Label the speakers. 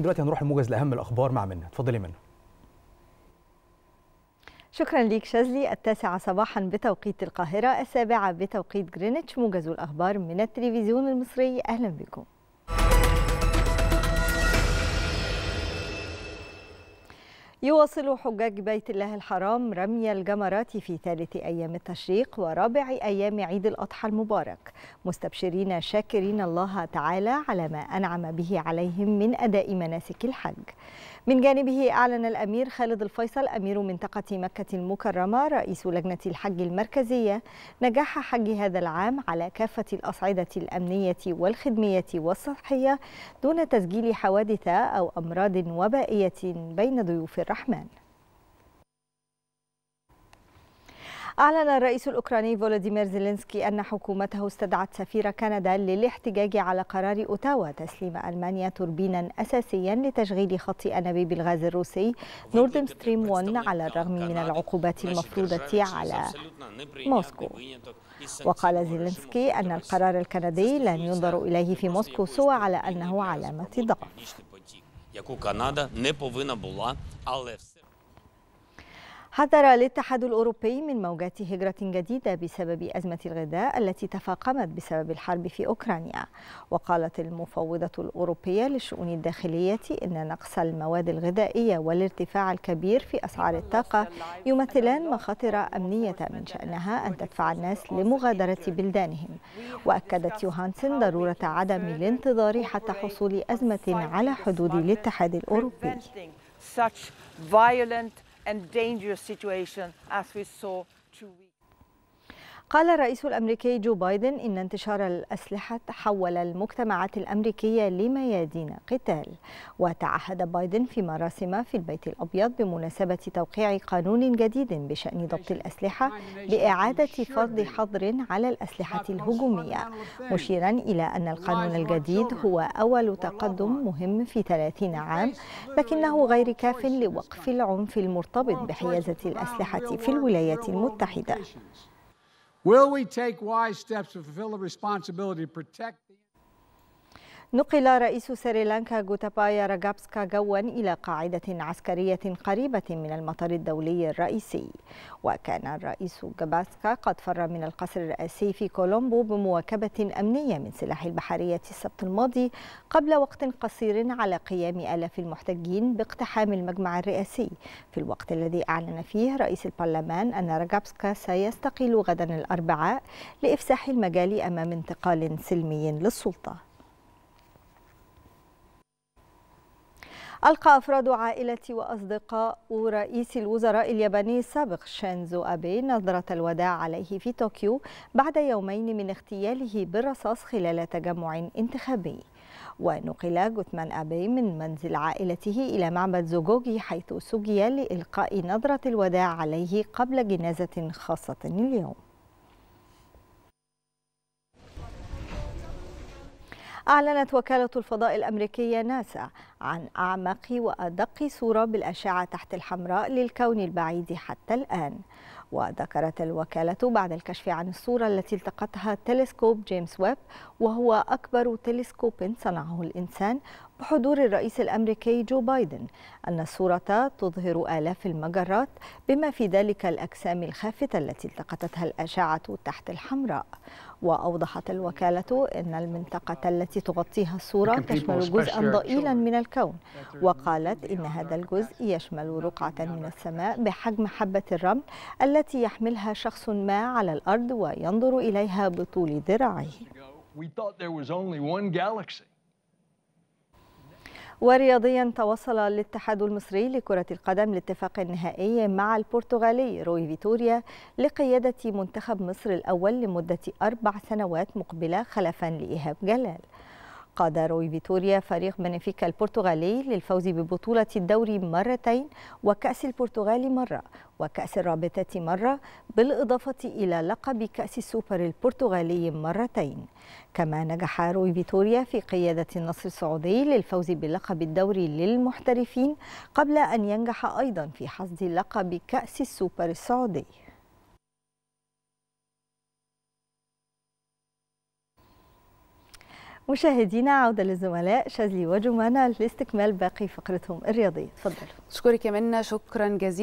Speaker 1: دلوقتي هنروح لموجز لاهم الاخبار مع منى اتفضلي منى شكرا ليك شاذلي التاسعة صباحا بتوقيت القاهرة السابعة بتوقيت جرينتش موجز الأخبار من التلفزيون المصري أهلا بكم يواصل حجاج بيت الله الحرام رمي الجمرات في ثالث أيام التشريق ورابع أيام عيد الأضحى المبارك مستبشرين شاكرين الله تعالى على ما أنعم به عليهم من أداء مناسك الحج من جانبه أعلن الأمير خالد الفيصل أمير منطقة مكة المكرمة رئيس لجنة الحج المركزية نجاح حج هذا العام على كافة الأصعدة الأمنية والخدمية والصحية دون تسجيل حوادث أو أمراض وبائية بين ضيوف الرحمة الرحمن أعلن الرئيس الأوكراني فولوديمير زيلينسكي أن حكومته استدعت سفير كندا للاحتجاج على قرار أوتاوا تسليم ألمانيا توربينا أساسيا لتشغيل خط أنابيب الغاز الروسي نوردم ستريم 1 على الرغم من العقوبات المفروضة على موسكو وقال زيلينسكي أن القرار الكندي لن ينظر إليه في موسكو سوى على أنه علامة ضعف яку Канада не повинна була, але все. حذر الاتحاد الأوروبي من موجات هجرة جديدة بسبب أزمة الغذاء التي تفاقمت بسبب الحرب في أوكرانيا وقالت المفوضة الأوروبية للشؤون الداخلية إن نقص المواد الغذائية والارتفاع الكبير في أسعار الطاقة يمثلان مخاطر أمنية من شأنها أن تدفع الناس لمغادرة بلدانهم وأكدت يوهانسن ضرورة عدم الانتظار حتى حصول أزمة على حدود الاتحاد الأوروبي such violent and dangerous situation as we saw قال الرئيس الأمريكي جو بايدن إن انتشار الأسلحة حول المجتمعات الأمريكية لميادين قتال وتعهد بايدن في مراسم في البيت الأبيض بمناسبة توقيع قانون جديد بشأن ضبط الأسلحة بإعادة فرض حظر على الأسلحة الهجومية مشيرا إلى أن القانون الجديد هو أول تقدم مهم في 30 عام لكنه غير كاف لوقف العنف المرتبط بحيازة الأسلحة في الولايات المتحدة Will we take wise steps to fulfill the responsibility to protect the نقل رئيس سريلانكا جوتابايا راجابسكا جوا إلى قاعدة عسكرية قريبة من المطار الدولي الرئيسي وكان الرئيس جاباسكا قد فر من القصر الرئاسي في كولومبو بمواكبة أمنية من سلاح البحرية السبت الماضي قبل وقت قصير على قيام آلاف المحتجين باقتحام المجمع الرئاسي في الوقت الذي أعلن فيه رئيس البرلمان أن راجابسكا سيستقيل غدا الأربعاء لإفساح المجال أمام انتقال سلمي للسلطة ألقى أفراد عائلة وأصدقاء رئيس الوزراء الياباني السابق شينزو أبي نظرة الوداع عليه في طوكيو بعد يومين من اغتياله بالرصاص خلال تجمع انتخابي ونقل جوتمان أبي من منزل عائلته إلى معبد زوجوجي حيث سجي لإلقاء نظرة الوداع عليه قبل جنازة خاصة اليوم أعلنت وكالة الفضاء الأمريكية ناسا عن أعمق وأدق صورة بالأشعة تحت الحمراء للكون البعيد حتى الآن وذكرت الوكالة بعد الكشف عن الصورة التي التقطها تلسكوب جيمس ويب وهو أكبر تلسكوب صنعه الإنسان بحضور الرئيس الأمريكي جو بايدن أن الصورة تظهر آلاف المجرات بما في ذلك الأجسام الخافتة التي التقطتها الأشعة تحت الحمراء وأوضحت الوكالة أن المنطقة التي تغطيها الصورة تشمل جزءا ضئيلا من الكون وقالت إن هذا الجزء يشمل رقعة من السماء بحجم حبة الرمل التي يحملها شخص ما على الأرض وينظر إليها بطول ذراعه We thought there was only one galaxy. ورياضيا توصل الاتحاد المصري لكرة القدم لاتفاق نهائي مع البرتغالي روي فيتوريا لقيادة منتخب مصر الأول لمدة أربع سنوات مقبلة خلفا لإيهاب جلال قاد روي فيتوريا فريق بنفيكا البرتغالي للفوز ببطولة الدوري مرتين وكأس البرتغال مرة وكأس الرابطة مرة بالإضافة إلى لقب كأس السوبر البرتغالي مرتين كما نجح روي فيتوريا في قيادة النصر السعودي للفوز بلقب الدوري للمحترفين قبل أن ينجح أيضا في حصد لقب كأس السوبر السعودي مشاهدينا عودة للزملاء شاذلي وجمانة لاستكمال باقي فقرتهم الرياضية تفضل شكرا كمان شكرا جزيلا